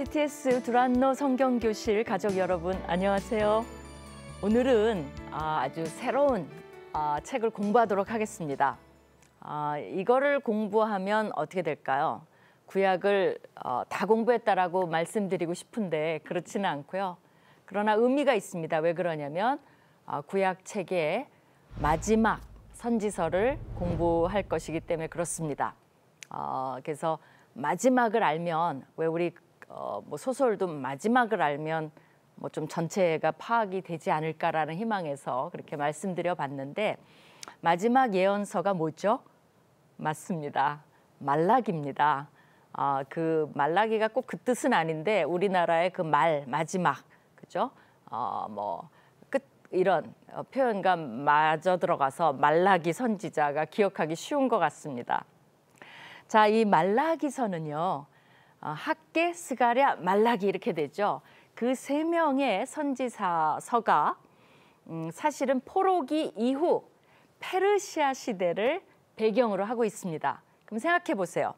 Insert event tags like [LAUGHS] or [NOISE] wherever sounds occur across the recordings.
CTS 두란노 성경교실 가족 여러분 안녕하세요. 오늘은 아, 아주 새로운 아, 책을 공부하도록 하겠습니다. 아, 이거를 공부하면 어떻게 될까요? 구약을 어, 다 공부했다라고 말씀드리고 싶은데 그렇지는 않고요. 그러나 의미가 있습니다. 왜 그러냐면 구약 책의 마지막 선지서를 공부할 것이기 때문에 그렇습니다. 어, 그래서 마지막을 알면 왜 우리 어, 뭐 소설도 마지막을 알면 뭐좀 전체가 파악이 되지 않을까라는 희망에서 그렇게 말씀드려 봤는데 마지막 예언서가 뭐죠? 맞습니다. 말락입니다. 아, 어, 그 말라기가 꼭 그 뜻은 아닌데 우리나라의 그말 마지막 그죠? 어, 뭐 이런 어, 표현과 마저 들어가서 말라기 선지자가 기억하기 쉬운 것 같습니다. 자, 이 말라기서는요. 어, 학계, 스가랴, 말라기 이렇게 되죠. 그 세 명의 선지서가 사 음, 사실은 포로기 이후 페르시아 시대를 배경으로 하고 있습니다. 그럼 생각해 보세요.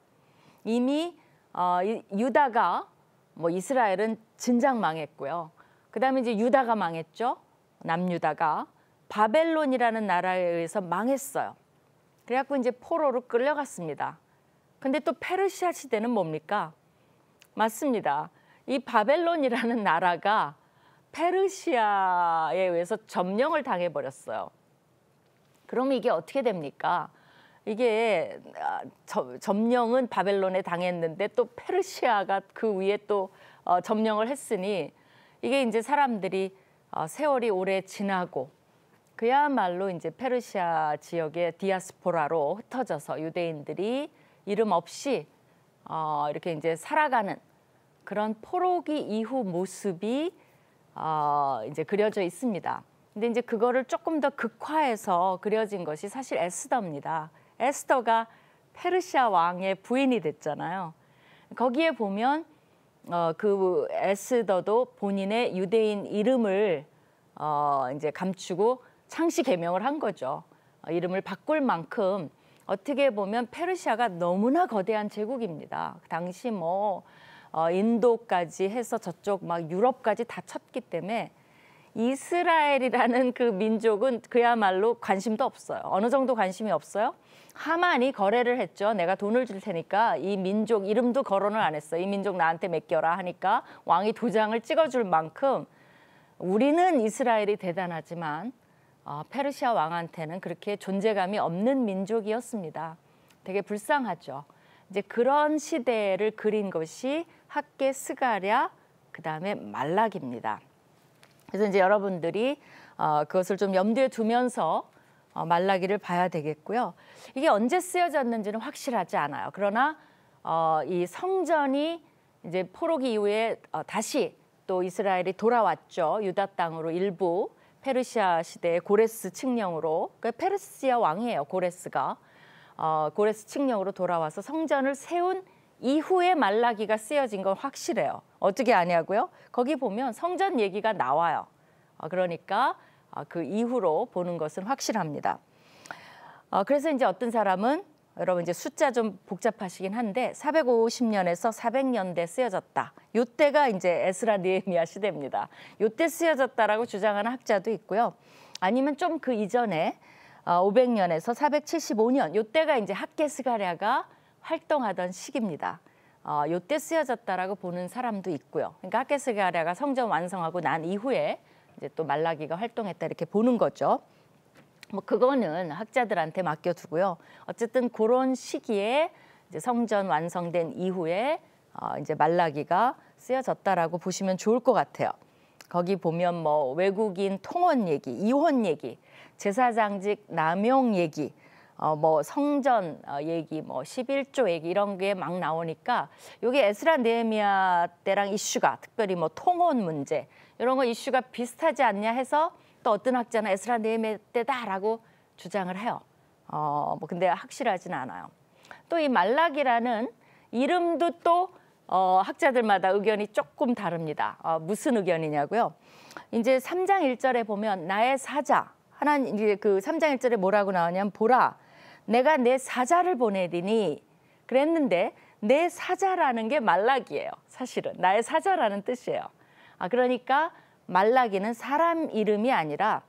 이미 어, 유다가 뭐 이스라엘은 진작 망했고요. 그다음에 이제 유다가 망했죠. 남유다가 바벨론이라는 나라에 의해서 망했어요. 그래갖고 이제 포로로 끌려갔습니다. 근데 또 페르시아 시대는 뭡니까? 맞습니다. 이 바벨론이라는 나라가 페르시아에 의해서 점령을 당해버렸어요. 그러 이게 어떻게 됩니까? 이게 아, 저, 점령은 바벨론에 당했는데 또 페르시아가 그 위에 또 어, 점령을 했으니 이게 이제 사람들이 어, 세월이 오래 지나고 그야말로 이제 페르시아 지역의 디아스포라로 흩어져서 유대인들이 이름 없이 어, 이렇게 이제 살아가는 그런 포로기 이후 모습이 어, 이제 그려져 있습니다. 근데 이제 그거를 조금 더 극화해서 그려진 것이 사실 에스더입니다. 에스더가 페르시아 왕의 부인이 됐잖아요. 거기에 보면 어, 그 에스더도 본인의 유대인 이름을 어, 이제 감추고 창시 개명을 한 거죠. 어, 이름을 바꿀 만큼 어떻게 보면 페르시아가 너무나 거대한 제국입니다. 그 당시 뭐 어, 인도까지 해서 저쪽 막 유럽까지 다 쳤기 때문에 이스라엘이라는 그 민족은 그야말로 관심도 없어요. 어느 정도 관심이 없어요? 하만이 거래를 했죠. 내가 돈을 줄 테니까 이 민족 이름도 거론을 안 했어. 이 민족 나한테 맡겨라 하니까 왕이 도장을 찍어줄 만큼 우리는 이스라엘이 대단하지만 어, 페르시아 왕한테는 그렇게 존재감이 없는 민족이었습니다. 되게 불쌍하죠. 이제 그런 시대를 그린 것이 학계 스가랴 그다음에 말락입니다. 그래서 이제 여러분들이 어, 그것을 좀 염두에 두면서 어, 말라기를 봐야 되겠고요. 이게 언제 쓰여졌는지는 확실하지 않아요. 그러나 어, 이 성전이 이제 포로기 이후에 어, 다시 또 이스라엘이 돌아왔죠. 유다 땅으로 일부 페르시아 시대의 고레스 측령으로그 그러니까 페르시아 왕이에요. 고레스가 어, 고레스 측령으로 돌아와서 성전을 세운 이후에 말라기가 쓰여진 건 확실해요. 어떻게 아냐고요? 거기 보면 성전 얘기가 나와요. 어, 그러니까 어, 그 이후로 보는 것은 확실합니다. 어, 그래서 이제 어떤 사람은 여러분 이제 숫자 좀 복잡하시긴 한데 450년에서 400년대 쓰여졌다. 요때가 이제 에스라 느에미아 시대입니다. 요때 쓰여졌다라고 주장하는 학자도 있고요. 아니면 좀 그 이전에 500년에서 어, 475년 요때가 이제 학계스가랴가 활동하던 시기입니다. 어, 요때 쓰여졌다라고 보는 사람도 있고요. 그러니까 학계스가랴가 성전 완성하고 난 이후에 이제 또 말라기가 활동했다 이렇게 보는 거죠. 뭐 그거는 학자들한테 맡겨두고요. 어쨌든 그런 시기에 이제 성전 완성된 이후에 어, 이제 말라기가 쓰여졌다라고 보시면 좋을 것 같아요. 거기 보면 뭐 외국인 통원 얘기, 이혼 얘기 제사장직 남용 얘기, 어, 뭐 성전 어, 얘기, 뭐 11조 얘기 이런 게 막 나오니까 이게 에스라 네미아 때랑 이슈가 특별히 뭐 통혼 문제 이런 거 이슈가 비슷하지 않냐 해서 또 어떤 학자는 에스라 네미아 때다라고 주장을 해요. 어, 뭐 근데 확실하진 않아요. 또 이 말락이라는 이름도 또 어, 학자들마다 의견이 조금 다릅니다. 어, 무슨 의견이냐고요? 이제 3장 1절에 보면 나의 사자 하나님 이제 그 3장 1절에 뭐라고 나오냐면 보라 내가 내 사자를 보내리니 그랬는데 내 사자라는 게 말라기예요. 사실은 나의 사자라는 뜻이에요. 아 그러니까 말라기는 사람 이름이 아니라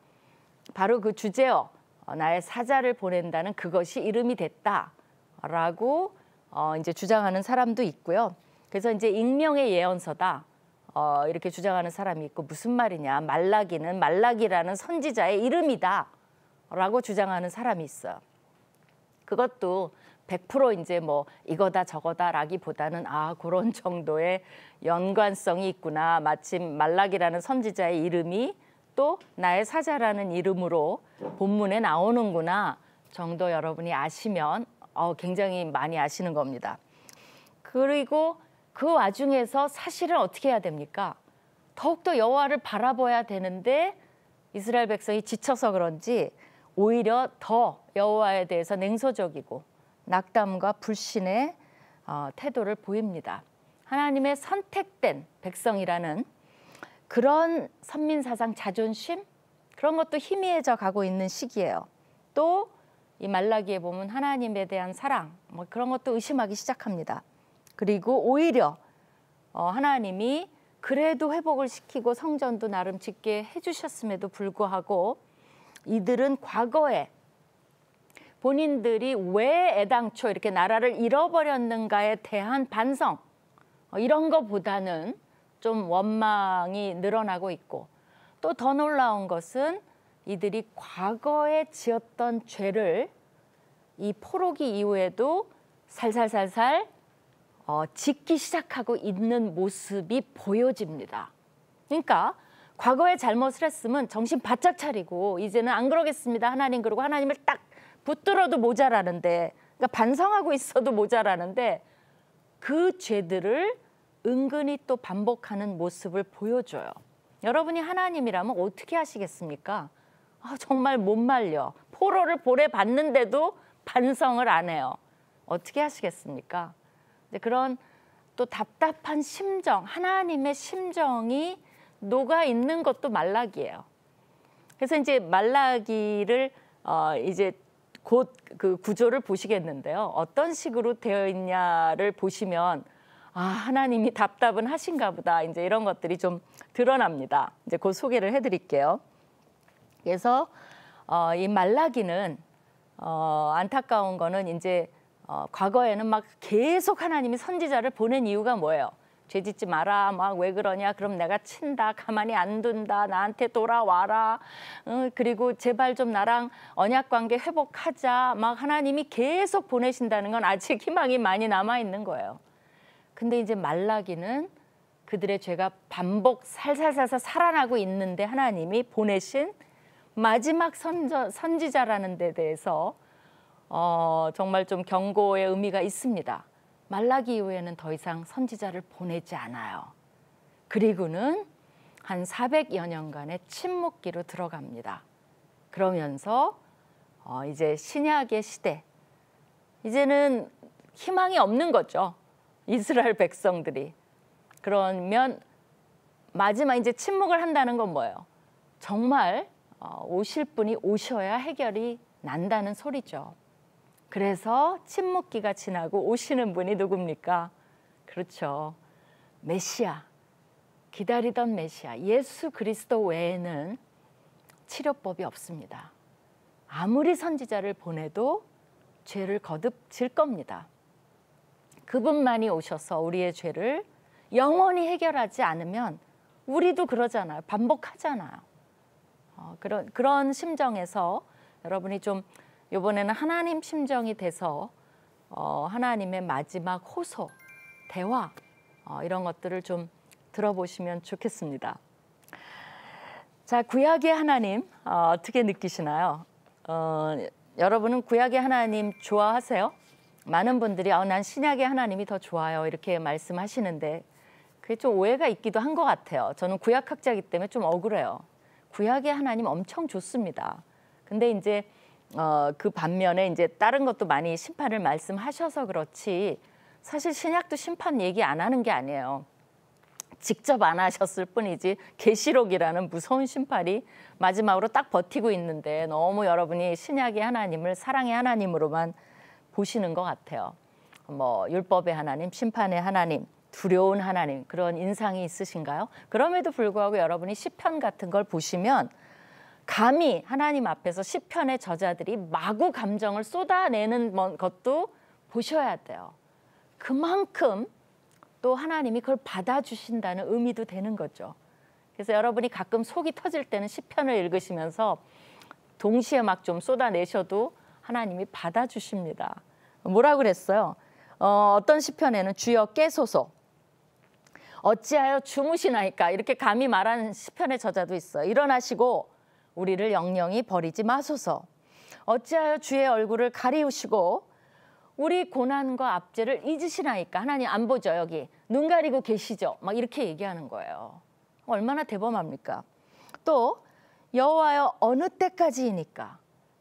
바로 그 주제어 나의 사자를 보낸다는 그것이 이름이 됐다라고 어, 이제 주장하는 사람도 있고요. 그래서 이제 익명의 예언서다. 어, 이렇게 주장하는 사람이 있고 무슨 말이냐 말라기는 말라기라는 선지자의 이름이다 라고 주장하는 사람이 있어 그것도 100% 이제 뭐 이거다 저거다라기보다는 아 그런 [LAUGHS] 정도의 연관성이 있구나 마침 말라기라는 선지자의 이름이 또 나의 사자라는 이름으로 본문에 나오는구나 정도 여러분이 아시면 어, 굉장히 많이 아시는 겁니다. 그리고 그 와중에서 사실은 어떻게 해야 됩니까? 더욱더 여호와를 바라봐야 되는데 이스라엘 백성이 지쳐서 그런지 오히려 더 여호와에 대해서 냉소적이고 낙담과 불신의 어, 태도를 보입니다. 하나님의 선택된 백성이라는 그런 선민 사상 자존심 그런 것도 희미해져 가고 있는 시기예요. 또 이 말라기에 보면 하나님에 대한 사랑 뭐 그런 것도 의심하기 시작합니다. 그리고 오히려 어, 하나님이 그래도 회복을 시키고 성전도 나름 짓게 해주셨음에도 불구하고 이들은 과거에 본인들이 왜 애당초 이렇게 나라를 잃어버렸는가에 대한 반성 어, 이런 것보다는 좀 원망이 늘어나고 있고 또 더 놀라운 것은 이들이 과거에 지었던 죄를 이 포로기 이후에도 살살살살 어, 짓기 시작하고 있는 모습이 보여집니다. 그러니까 과거에 잘못을 했으면 정신 바짝 차리고 이제는 안 그러겠습니다. 하나님 그러고 하나님을 딱 붙들어도 모자라는데 그러니까 반성하고 있어도 모자라는데 그 죄들을 은근히 또 반복하는 모습을 보여줘요. 여러분이 하나님이라면 어떻게 하시겠습니까? 아, 정말 못 말려. 포로를 보내 봤는데도 반성을 안 해요. 어떻게 하시겠습니까? 그런 또 답답한 심정, 하나님의 심정이 녹아 있는 것도 말라기예요. 그래서 이제 말라기를 어 이제 곧 그 구조를 보시겠는데요. 어떤 식으로 되어 있냐를 보시면 아, 하나님이 답답은 하신가 보다. 이제 이런 것들이 좀 드러납니다. 이제 곧 소개를 해 드릴게요. 그래서 어, 이 말라기는 어, 안타까운 거는 이제 어, 과거에는 막 계속 하나님이 선지자를 보낸 이유가 뭐예요? 죄 짓지 마라, 막 왜 그러냐, 그럼 내가 친다, 가만히 안 둔다, 나한테 돌아와라, 응, 그리고 제발 좀 나랑 언약 관계 회복하자, 막 하나님이 계속 보내신다는 건 아직 희망이 많이 남아 있는 거예요. 근데 이제 말라기는 그들의 죄가 반복 살살살살 살아나고 있는데 하나님이 보내신 마지막 선저, 선지자라는 데 대해서 어, 정말 좀 경고의 의미가 있습니다. 말라기 이후에는 더 이상 선지자를 보내지 않아요. 그리고는 한 400여 년간의 침묵기로 들어갑니다. 그러면서 어, 이제 신약의 시대, 이제는 희망이 없는 거죠. 이스라엘 백성들이. 그러면 마지막 이제 침묵을 한다는 건 뭐예요? 정말 어, 오실 분이 오셔야 해결이 난다는 소리죠. 그래서 침묵기가 지나고 오시는 분이 누굽니까? 그렇죠. 메시아. 기다리던 메시아. 예수 그리스도 외에는 치료법이 없습니다. 아무리 선지자를 보내도 죄를 거듭질 겁니다. 그분만이 오셔서 우리의 죄를 영원히 해결하지 않으면 우리도 그러잖아요. 반복하잖아요. 어, 그런, 그런 심정에서 여러분이 좀 이번에는 하나님 심정이 돼서 어, 하나님의 마지막 호소, 대화 어, 이런 것들을 좀 들어보시면 좋겠습니다. 자, 구약의 하나님 어, 떻게 느끼시나요? 어, 여러분은 구약의 하나님 좋아하세요? 많은 분들이 아, 난 신약의 하나님이 더 좋아요 이렇게 말씀하시는데 그게 좀 오해가 있기도 한 것 같아요. 저는 구약학자이기 때문에 좀 억울해요. 구약의 하나님 엄청 좋습니다. 근데 이제 어, 그 반면에 이제 다른 것도 많이 심판을 말씀하셔서 그렇지 사실 신약도 심판 얘기 안 하는 게 아니에요. 직접 안 하셨을 뿐이지 계시록이라는 무서운 심판이 마지막으로 딱 버티고 있는데 너무 여러분이 신약의 하나님을 사랑의 하나님으로만 보시는 것 같아요. 뭐 율법의 하나님, 심판의 하나님, 두려운 하나님 그런 인상이 있으신가요? 그럼에도 불구하고 여러분이 시편 같은 걸 보시면 감히 하나님 앞에서 시편의 저자들이 마구 감정을 쏟아내는 뭐 것도 보셔야 돼요. 그만큼 또 하나님이 그걸 받아주신다는 의미도 되는 거죠. 그래서 여러분이 가끔 속이 터질 때는 시편을 읽으시면서 동시에 막 좀 쏟아내셔도 하나님이 받아주십니다. 뭐라 그랬어요? 어, 어떤 시편에는 주여 깨소서. 어찌하여 주무시나이까 이렇게 감히 말하는 시편의 저자도 있어. 요 일어나시고 우리를 영영히 버리지 마소서. 어찌하여 주의 얼굴을 가리우시고 우리 고난과 압제를 잊으시나이까 하나님 안 보죠 여기 눈 가리고 계시죠 막 이렇게 얘기하는 거예요 얼마나 대범합니까 또 여호와여 어느 때까지이니까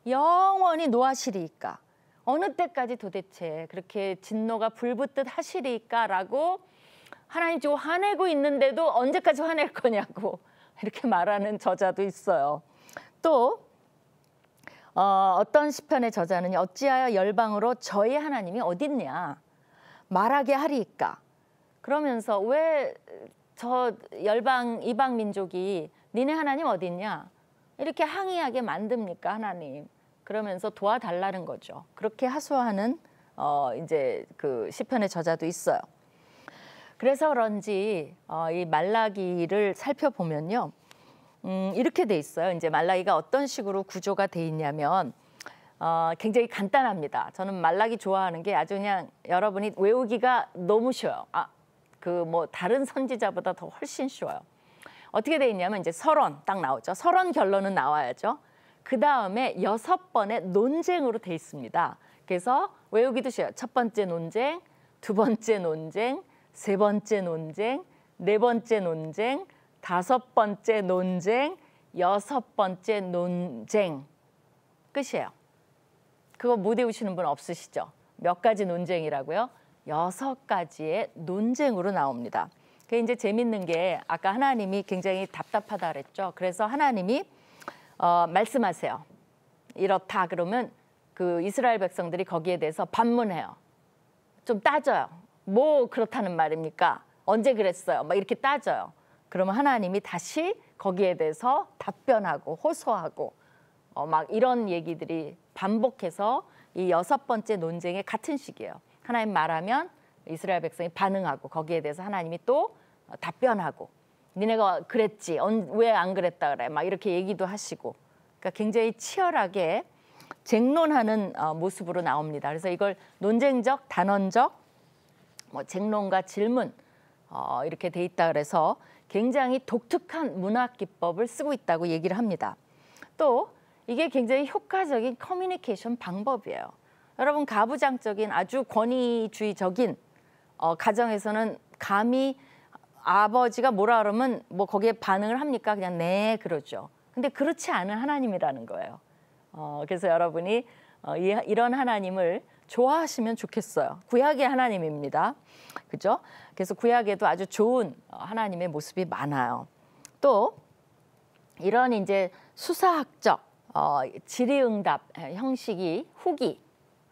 영원히 노하시리이까 어느 때까지 도대체 그렇게 진노가 불붙듯 하시리이까라고 하나님 지금 화내고 있는데도 언제까지 화낼 거냐고 [LAUGHS] 이렇게 말하는 저자도 있어요 또 어, 어떤 시편의 저자는 어찌하여 열방으로 저희 하나님이 어딨냐 말하게 하리까 그러면서 왜 저 열방 이방 민족이 니네 하나님 어딨냐 이렇게 항의하게 만듭니까 하나님 그러면서 도와달라는 거죠 그렇게 하소하는 어, 이제 그 시편의 저자도 있어요 그래서 그런지 어, 이 말라기를 살펴보면요 음, 이렇게 돼 있어요. 이제 말라기가 어떤 식으로 구조가 돼 있냐면 어, 굉장히 간단합니다. 저는 말라기 좋아하는 게 아주 그냥 여러분이 외우기가 너무 쉬워요. 아, 그 뭐 다른 선지자보다 더 훨씬 쉬워요. 어떻게 돼 있냐면 이제 서론 딱 나오죠. 서론 결론은 나와야죠. 그 다음에 여섯 번의 논쟁으로 돼 있습니다. 그래서 외우기도 쉬워요. 첫 번째 논쟁, 두 번째 논쟁, 세 번째 논쟁, 네 번째 논쟁, 다섯 번째 논쟁, 여섯 번째 논쟁. 끝이에요. 그거 못 외우시는 분 없으시죠? 몇 가지 논쟁이라고요? 여섯 가지의 논쟁으로 나옵니다. 그 이제 재밌는 게 아까 하나님이 굉장히 답답하다 그랬죠. 그래서 하나님이 어, 말씀하세요. 이렇다 그러면 그 이스라엘 백성들이 거기에 대해서 반문해요. 좀 따져요. 뭐 그렇다는 말입니까? 언제 그랬어요? 막 이렇게 따져요. 그러면 하나님이 다시 거기에 대해서 답변하고 호소하고 어, 막 이런 얘기들이 반복해서 이 여섯 번째 논쟁의 같은 시기예요. 하나님 말하면 이스라엘 백성이 반응하고 거기에 대해서 하나님이 또 어, 답변하고 니네가 그랬지 왜 안 그랬다 그래 막 이렇게 얘기도 하시고 그러니까 굉장히 치열하게 쟁론하는 어, 모습으로 나옵니다. 그래서 이걸 논쟁적, 단언적, 뭐 쟁론과 질문 어, 이렇게 돼 있다 그래서 굉장히 독특한 문학 기법을 쓰고 있다고 얘기를 합니다. 또 이게 굉장히 효과적인 커뮤니케이션 방법이에요. 여러분 가부장적인 아주 권위주의적인 어, 가정에서는 감히 아버지가 뭐라 그러면 뭐 거기에 반응을 합니까? 그냥 네 그러죠. 근데 그렇지 않은 하나님이라는 거예요. 어, 그래서 여러분이 어, 이, 이런 하나님을 좋아하시면 좋겠어요. 구약의 하나님입니다. 그죠? 그래서 구약에도 아주 좋은 하나님의 모습이 많아요. 또 이런 이제 수사학적 어, 질의응답 예, 형식이 후기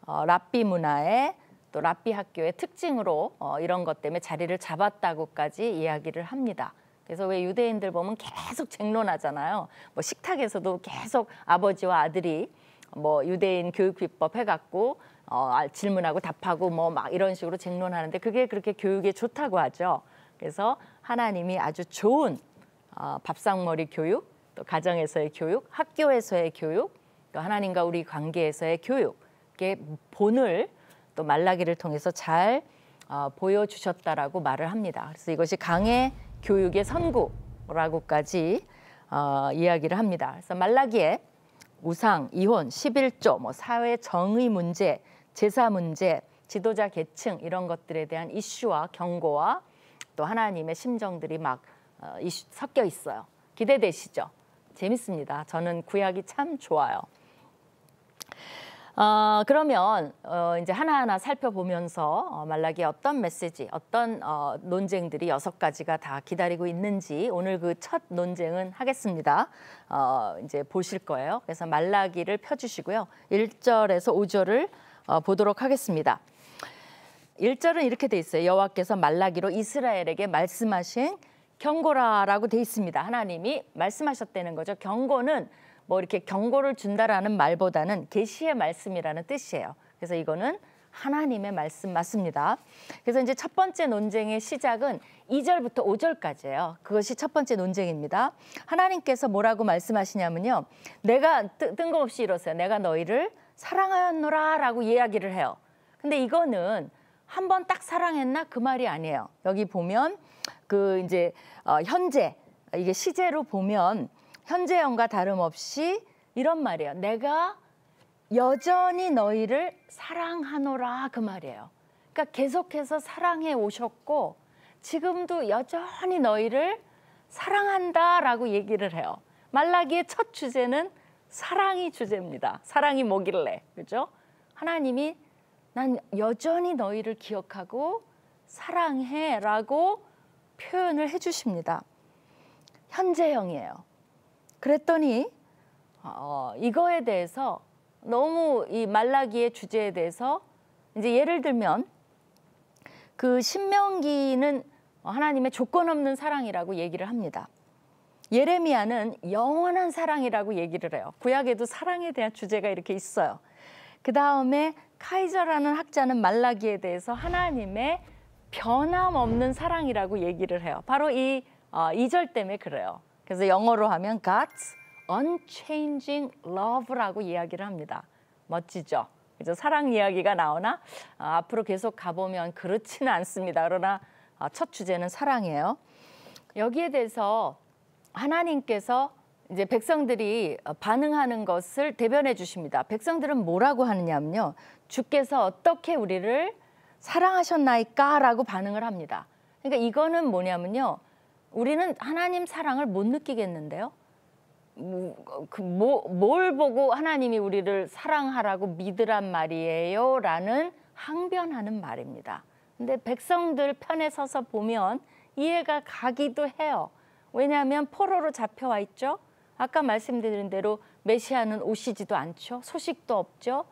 어, 랍비 문화의 또 랍비 학교의 특징으로 어, 이런 것 때문에 자리를 잡았다고까지 이야기를 합니다. 그래서 왜 유대인들 보면 계속 쟁론하잖아요. 뭐 식탁에서도 계속 아버지와 아들이 뭐 유대인 교육 비법 해갖고 어, 아, 질문하고 답하고 뭐 막 이런 식으로 쟁론하는데 그게 그렇게 교육에 좋다고 하죠. 그래서 하나님이 아주 좋은 어, 밥상머리 교육, 또 가정에서의 교육, 학교에서의 교육, 또 하나님과 우리 관계에서의 교육의 본을 또 말라기를 통해서 잘 어, 보여주셨다라고 말을 합니다. 그래서 이것이 강의 교육의 선구라고까지 어, 이야기를 합니다. 그래서 말라기에 우상, 이혼, 11조, 뭐 사회 정의 문제 제사 문제, 지도자 계층 이런 것들에 대한 이슈와 경고와 또 하나님의 심정들이 막 어, 이슈, 섞여 있어요. 기대되시죠? 재밌습니다. 저는 구약이 참 좋아요. 어, 그러면 어, 이제 하나하나 살펴보면서 어, 말라기 어떤 메시지, 어떤 어, 논쟁들이 여섯 가지가 다 기다리고 있는지 오늘 그 첫 논쟁은 하겠습니다. 어, 이제 보실 거예요. 그래서 말라기를 펴주시고요. 일절에서오절을 어, 보도록 하겠습니다. 일절은 이렇게 돼 있어요. 여호와께서 말라기로 이스라엘에게 말씀하신 경고라라고 돼 있습니다. 하나님이 말씀하셨다는 거죠. 경고는 뭐 이렇게 경고를 준다라는 말보다는 계시의 말씀이라는 뜻이에요. 그래서 이거는 하나님의 말씀 맞습니다. 그래서 이제 첫 번째 논쟁의 시작은 2절부터 5절까지예요. 그것이 첫 번째 논쟁입니다. 하나님께서 뭐라고 말씀하시냐면요. 내가 뜬금없이 이러세요. 내가 너희를 사랑하였노라라고 이야기를 해요. 근데 이거는 한 번 딱 사랑했나 그 말이 아니에요. 여기 보면 그 이제 어, 현재 이게 시제로 보면 현재형과 다름없이 이런 말이에요. 내가 여전히 너희를 사랑하노라 그 말이에요. 그러니까 계속해서 사랑해 오셨고 지금도 여전히 너희를 사랑한다라고 얘기를 해요. 말라기의 첫 주제는 사랑이 주제입니다. 사랑이 뭐길래 그죠? 하나님이 난 여전히 너희를 기억하고 사랑해라고 표현을 해주십니다. 현재형이에요. 그랬더니 어, 이거에 대해서 너무 이 말라기의 주제에 대해서 이제 예를 들면 그 신명기는 하나님의 조건 없는 사랑이라고 얘기를 합니다. 예레미야는 영원한 사랑이라고 얘기를 해요. 구약에도 사랑에 대한 주제가 이렇게 있어요. 그 다음에 카이저라는 학자는 말라기에 대해서 하나님의 변함없는 사랑이라고 얘기를 해요. 바로 이 어, 2절 때문에 그래요. 그래서 영어로 하면 God's unchanging love라고 이야기를 합니다. 멋지죠? 그죠? 사랑 이야기가 나오나 아, 앞으로 계속 가보면 그렇지는 않습니다. 그러나 아, 첫 주제는 사랑이에요. 여기에 대해서 하나님께서 이제 백성들이 어, 반응하는 것을 대변해 주십니다. 백성들은 뭐라고 하느냐면요. 주께서 어떻게 우리를 사랑하셨나이까라고 반응을 합니다. 그러니까 이거는 뭐냐면요. 우리는 하나님 사랑을 못 느끼겠는데요. 뭐, 그, 뭐, 뭘 보고 하나님이 우리를 사랑하라고 믿으란 말이에요? 라는 항변하는 말입니다. 근데 백성들 편에 서서 보면 이해가 가기도 해요. 왜냐하면 포로로 잡혀와 있죠. 아까 말씀드린 대로 메시아는 오시지도 않죠. 소식도 없죠.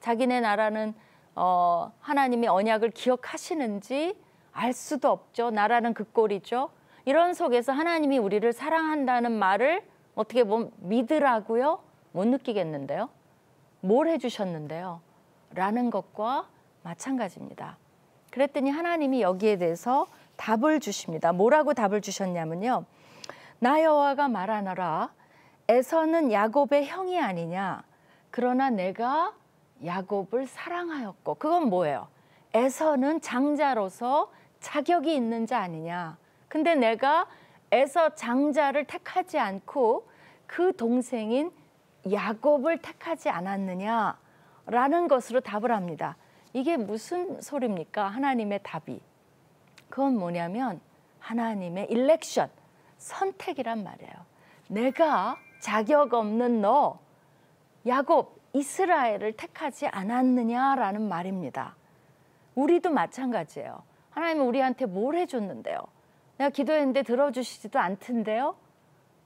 자기네 나라는 어, 하나님의 언약을 기억하시는지 알 수도 없죠. 나라는 그 꼴이죠. 이런 속에서 하나님이 우리를 사랑한다는 말을 어떻게 보면 믿으라고요? 못 느끼겠는데요. 뭘 해주셨는데요? 라는 것과 마찬가지입니다. 그랬더니 하나님이 여기에 대해서 답을 주십니다. 뭐라고 답을 주셨냐면요. 나 여호와가 말하노라 에서는 야곱의 형이 아니냐 그러나 내가 야곱을 사랑하였고 그건 뭐예요? 에서는 장자로서 자격이 있는 자 아니냐 근데 내가 에서 장자를 택하지 않고 그 동생인 야곱을 택하지 않았느냐 라는 것으로 답을 합니다. 이게 무슨 소리입니까? 하나님의 답이. 그건 뭐냐면 하나님의 일렉션, 선택이란 말이에요. 내가 자격 없는 너 야곱 이스라엘을 택하지 않았느냐라는 말입니다. 우리도 마찬가지예요. 하나님은 우리한테 뭘 해줬는데요? 내가 기도했는데 들어주시지도 않던데요?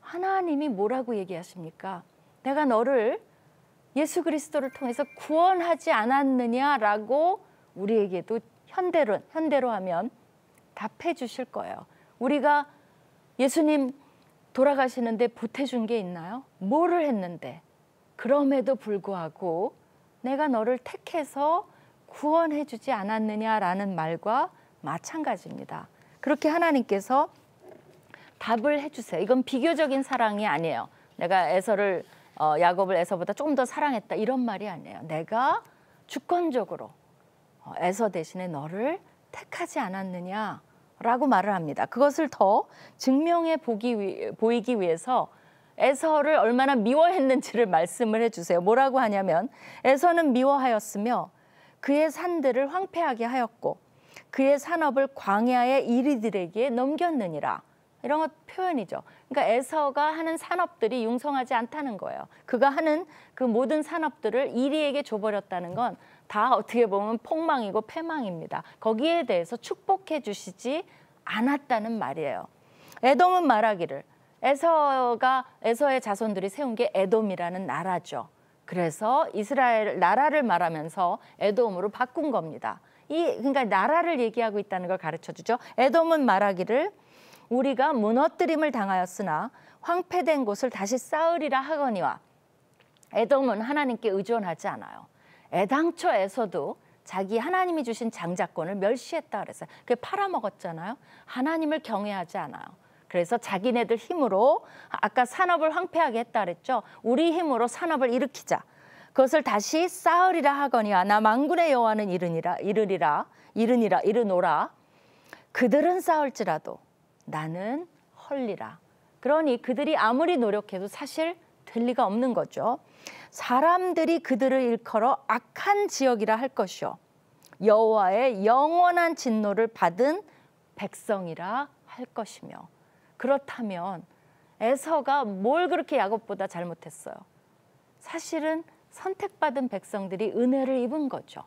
하나님이 뭐라고 얘기하십니까? 내가 너를 예수 그리스도를 통해서 구원하지 않았느냐라고 우리에게도 현대로, 현대로 하면 답해 주실 거예요. 우리가 예수님 돌아가시는데 보태준 게 있나요? 뭐를 했는데? 그럼에도 불구하고 내가 너를 택해서 구원해 주지 않았느냐라는 말과 마찬가지입니다. 그렇게 하나님께서 답을 해주세요. 이건 비교적인 사랑이 아니에요. 내가 에서를 어, 야곱을 에서보다 조금 더 사랑했다 이런 말이 아니에요. 내가 주권적으로 어, 에서 대신에 너를 택하지 않았느냐 라고 말을 합니다. 그것을 더 증명해 보기 위, 보이기 위해서 에서를 얼마나 미워했는지를 말씀을 해주세요. 뭐라고 하냐면 에서는 미워하였으며 그의 산들을 황폐하게 하였고 그의 산업을 광야의 이리들에게 넘겼느니라. 이런 것 표현이죠. 그러니까 에서가 하는 산업들이 융성하지 않다는 거예요. 그가 하는 그 모든 산업들을 이리에게 줘버렸다는 건다 어떻게 보면 폭망이고 패망입니다. 거기에 대해서 축복해 주시지 않았다는 말이에요. 에돔은 말하기를 에서가 에서의 자손들이 세운 게 에돔이라는 나라죠. 그래서 이스라엘 나라를 말하면서 에돔으로 바꾼 겁니다. 이 그러니까 나라를 얘기하고 있다는 걸 가르쳐 주죠. 에돔은 말하기를 우리가 무너뜨림을 당하였으나 황폐된 곳을 다시 쌓으리라 하거니와 에돔은 하나님께 의존하지 않아요. 애당초에서도 자기 하나님이 주신 장자권을 멸시했다 그랬어요. 그게 팔아먹었잖아요. 하나님을 경외하지 않아요. 그래서 자기네들 힘으로 아까 산업을 황폐하게 했다 그랬죠. 우리 힘으로 산업을 일으키자. 그것을 다시 싸으리라 하거니와 나 망군의 여호와는 이르니라 이르리라 이르니라 이르노라 그들은 싸울지라도 나는 헐리라. 그러니 그들이 아무리 노력해도 사실 될 리가 없는 거죠. 사람들이 그들을 일컬어 악한 지역이라 할 것이요 여호와의 영원한 진노를 받은 백성이라 할 것이며 그렇다면 에서가 뭘 그렇게 야곱보다 잘못했어요? 사실은 선택받은 백성들이 은혜를 입은 거죠.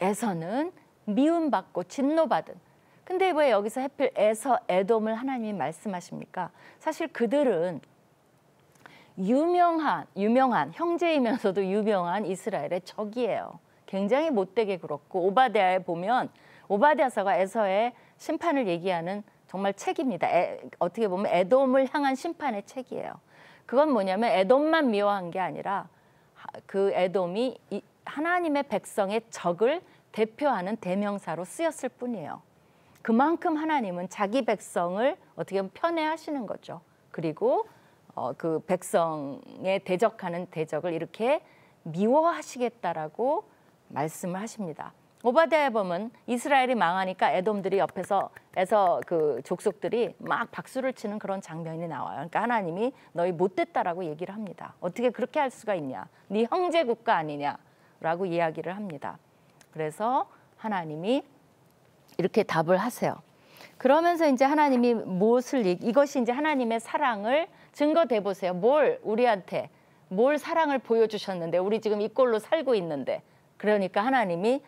에서는 미움받고 진노받은. 근데 왜 여기서 해필 에서 에돔을 하나님이 말씀하십니까? 사실 그들은 유명한 유명한 형제이면서도 유명한 이스라엘의 적이에요. 굉장히 못되게 그렇고 오바댜에 보면 오바댜서가 에서의 심판을 얘기하는 정말 책입니다. 에, 어떻게 보면 에돔을 향한 심판의 책이에요. 그건 뭐냐면 에돔만 미워한 게 아니라 그 에돔이 하나님의 백성의 적을 대표하는 대명사로 쓰였을 뿐이에요. 그만큼 하나님은 자기 백성을 어떻게 보면 편애하시는 거죠. 그리고 어, 그 백성에 대적하는 대적을 이렇게 미워하시겠다라고 말씀을 하십니다. 오바댜의 범은 이스라엘이 망하니까 애돔들이 옆에서 에서 그 족속들이 막 박수를 치는 그런 장면이 나와요. 그러니까 하나님이 너희 못됐다라고 얘기를 합니다. 어떻게 그렇게 할 수가 있냐? 네 형제 국가 아니냐라고 이야기를 합니다. 그래서 하나님이 이렇게 답을 하세요. 그러면서 이제 하나님이 무엇을 이것이 이제 하나님의 사랑을 증거 대보세요. 뭘 우리한테 뭘 사랑을 보여주셨는데 우리 지금 이 꼴로 살고 있는데 그러니까 하나님이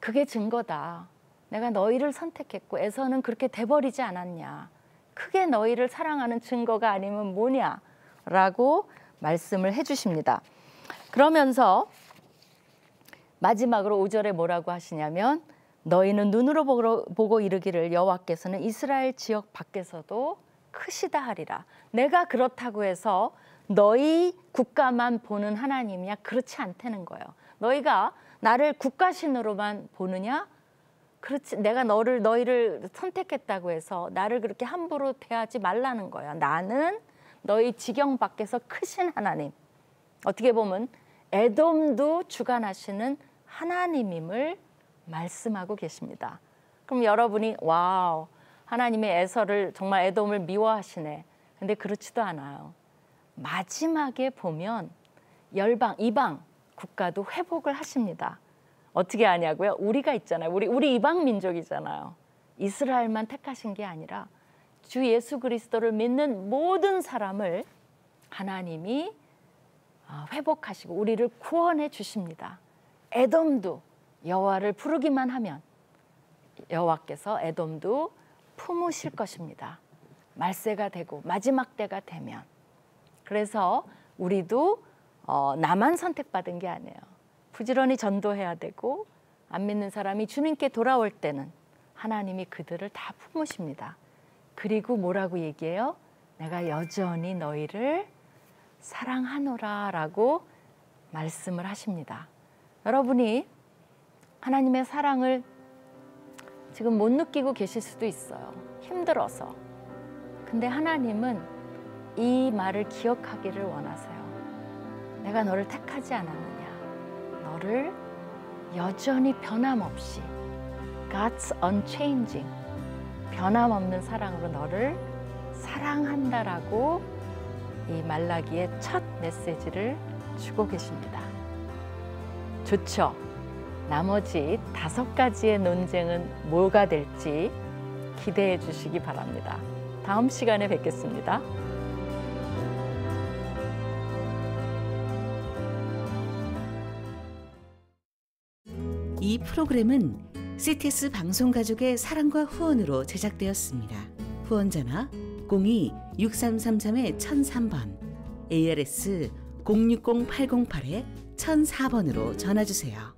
그게 증거다. 내가 너희를 선택했고 에서는 그렇게 돼버리지 않았냐. 크게 너희를 사랑하는 증거가 아니면 뭐냐. 라고 말씀을 해주십니다. 그러면서 마지막으로 오절에 뭐라고 하시냐면 너희는 눈으로 보고 이르기를 여호와께서는 이스라엘 지역 밖에서도 크시다 하리라. 내가 그렇다고 해서 너희 국가만 보는 하나님이냐? 그렇지 않다는 거예요. 너희가 나를 국가신으로만 보느냐? 그렇지. 내가 너를 너희를 선택했다고 해서 나를 그렇게 함부로 대하지 말라는 거야. 나는 너희 지경 밖에서 크신 하나님. 어떻게 보면 에돔도 주관하시는 하나님임을 말씀하고 계십니다. 그럼 여러분이 와우 하나님의 애서를 정말 애돔을 미워하시네. 근데 그렇지도 않아요. 마지막에 보면 열방 이방 국가도 회복을 하십니다. 어떻게 아냐고요? 우리가 있잖아요. 우리 우리 이방 민족이잖아요. 이스라엘만 택하신 게 아니라 주 예수 그리스도를 믿는 모든 사람을 하나님이 아, 회복하시고 우리를 구원해 주십니다. 에돔도 여호와를 부르기만 하면 여호와께서 에돔도 품으실 것입니다. 말세가 되고 마지막 때가 되면. 그래서 우리도 어, 나만 선택받은 게 아니에요. 부지런히 전도해야 되고 안 믿는 사람이 주님께 돌아올 때는 하나님이 그들을 다 품으십니다. 그리고 뭐라고 얘기해요? 내가 여전히 너희를 사랑하노라 라고 말씀을 하십니다. 여러분이 하나님의 사랑을 지금 못 느끼고 계실 수도 있어요. 힘들어서. 근데 하나님은 이 말을 기억하기를 원하세요. 내가 너를 택하지 않았느냐. 너를 여전히 변함없이 God's unchanging 변함없는 사랑으로 너를 사랑한다라고 이 말라기의 첫 메시지를 주고 계십니다. 좋죠? 나머지 다섯 가지의 논쟁은 뭐가 될지 기대해 주시기 바랍니다. 다음 시간에 뵙겠습니다. 이 프로그램은 CTS 방송 가족의 사랑과 후원으로 제작되었습니다. 후원자나 02-6333-1003번, ARS 060-808-1004번으로 전화주세요.